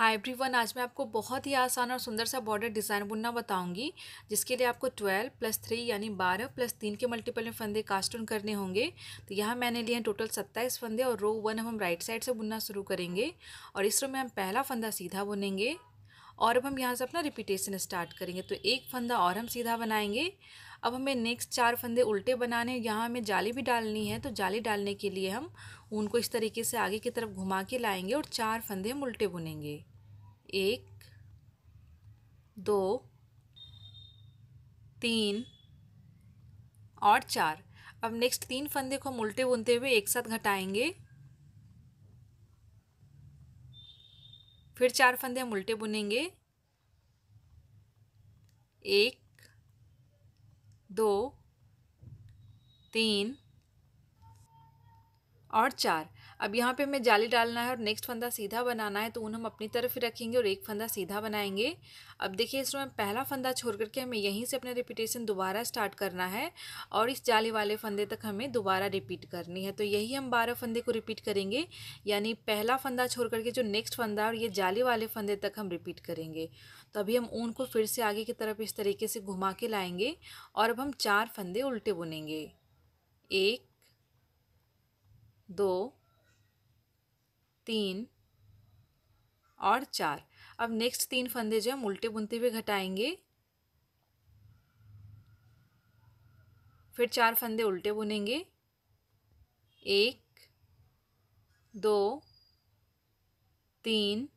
hi everyone आज मैं आपको बहुत ही आसान और सुंदर सा बॉर्डर डिज़ाइन बुनना बताऊंगी जिसके लिए आपको ट्वेल्व प्लस थ्री यानी बारह प्लस तीन के मल्टीपल में फंदे कास्टून करने होंगे तो यहाँ मैंने लिए हैं टोटल सत्ताईस फंदे और रो वन हम राइट साइड से बुनना शुरू करेंगे और इस रो में हम पहला फंदा सीधा बुनेंगे और अब हम यहाँ से अपना रिपीटेशन स्टार्ट करेंगे तो एक फंदा और हम सीधा बनाएंगे अब हमें नेक्स्ट चार फंदे उल्टे बनाने यहाँ हमें जाली भी डालनी है तो जाली डालने के लिए हम उनको इस तरीके से आगे की तरफ घुमा के लाएंगे और चार फंदे हम उल्टे बुनेंगे एक दो तीन और चार अब नेक्स्ट तीन फंदे को हम उल्टे बुनते हुए एक साथ घटाएंगे फिर चार फंदे हम उल्टे बुनेंगे एक दो तीन और चार अब यहाँ पे हमें जाली डालना है और नेक्स्ट फंदा सीधा बनाना है तो उन हम अपनी तरफ ही रखेंगे और एक फंदा सीधा बनाएंगे अब देखिए इसमें पहला फंदा छोड़ करके हमें यहीं से अपना रिपीटेशन दोबारा स्टार्ट करना है और इस जाली वाले फंदे तक हमें दोबारा रिपीट करनी है तो यही हम बारह फंदे को रिपीट करेंगे यानी पहला फंदा छोड़ करके जो नेक्स्ट फंदा और ये जाली वाले फंदे तक हम रिपीट करेंगे तो अभी हम ऊन को फिर से आगे की तरफ इस तरीके से घुमा के लाएँगे और अब हम चार फंदे उल्टे बुनेंगे एक दो तीन और चार अब नेक्स्ट तीन फंदे जो हम उल्टे बुनते हुए घटाएंगे फिर चार फंदे उल्टे बुनेंगे एक दो तीन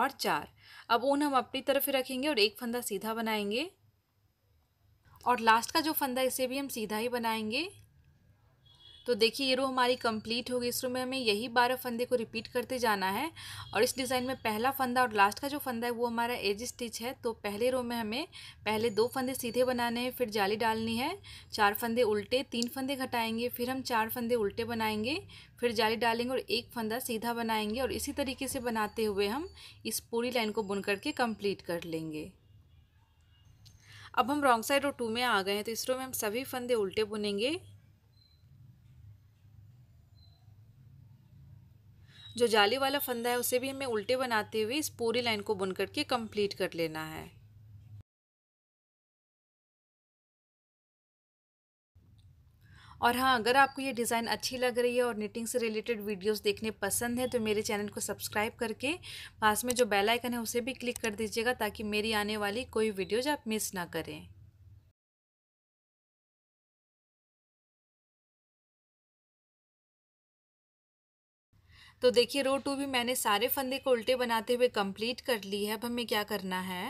और चार अब ऊन हम अपनी तरफ ही रखेंगे और एक फंदा सीधा बनाएंगे और लास्ट का जो फंदा इसे भी हम सीधा ही बनाएंगे तो देखिए ये रो हमारी कंप्लीट होगी इस रो में हमें यही बारह फंदे को रिपीट करते जाना है और इस डिज़ाइन में पहला फंदा और लास्ट का जो फंदा है वो हमारा एज स्टिच है तो पहले रो में हमें पहले दो फंदे सीधे बनाने हैं फिर जाली डालनी है चार फंदे उल्टे तीन फंदे घटाएंगे फिर हम चार फंदे उल्टे बनाएंगे फिर जाली डालेंगे और एक फंदा सीधा बनाएंगे और इसी तरीके से बनाते हुए हम इस पूरी लाइन को बुन करके कम्प्लीट कर लेंगे अब हम रॉन्ग साइड रो टू में आ गए हैं तो इस रो में हम सभी फंदे उल्टे बुनेंगे जो जाली वाला फंदा है उसे भी हमें उल्टे बनाते हुए इस पूरी लाइन को बुन करके कंप्लीट कर लेना है और हाँ अगर आपको ये डिज़ाइन अच्छी लग रही है और निटिंग से रिलेटेड वीडियोस देखने पसंद है तो मेरे चैनल को सब्सक्राइब करके पास में जो बेल आइकन है उसे भी क्लिक कर दीजिएगा ताकि मेरी आने वाली कोई वीडियोज आप मिस ना करें तो देखिए रो टू भी मैंने सारे फंदे को उल्टे बनाते हुए कंप्लीट कर ली है अब हमें क्या करना है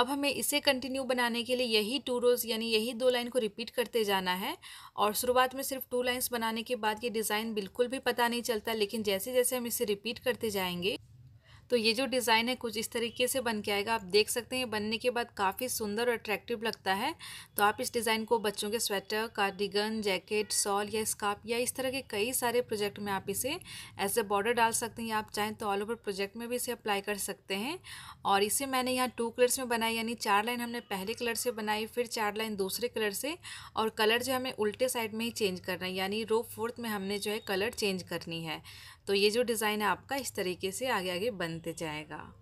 अब हमें इसे कंटिन्यू बनाने के लिए यही टू रोज़ यानी यही दो लाइन को रिपीट करते जाना है और शुरुआत में सिर्फ टू लाइंस बनाने के बाद ये डिज़ाइन बिल्कुल भी पता नहीं चलता लेकिन जैसे जैसे हम इसे रिपीट करते जाएंगे तो ये जो डिज़ाइन है कुछ इस तरीके से बन के आएगा आप देख सकते हैं बनने के बाद काफ़ी सुंदर और अट्रैक्टिव लगता है तो आप इस डिज़ाइन को बच्चों के स्वेटर कार्डिगन जैकेट सॉल या स्कार्फ या इस तरह के कई सारे प्रोजेक्ट में आप इसे एज ए बॉर्डर डाल सकते हैं आप चाहें तो ऑल ओवर प्रोजेक्ट में भी इसे अप्लाई कर सकते हैं और इसे मैंने यहाँ टू कलर्स में बनाई यानी चार लाइन हमने पहले कलर से बनाई फिर चार लाइन दूसरे कलर से और कलर जो हमें उल्टे साइड में ही चेंज करना है यानी रो फोर्थ में हमने जो है कलर चेंज करनी है तो ये जो डिज़ाइन है आपका इस तरीके से आगे आगे बनते जाएगा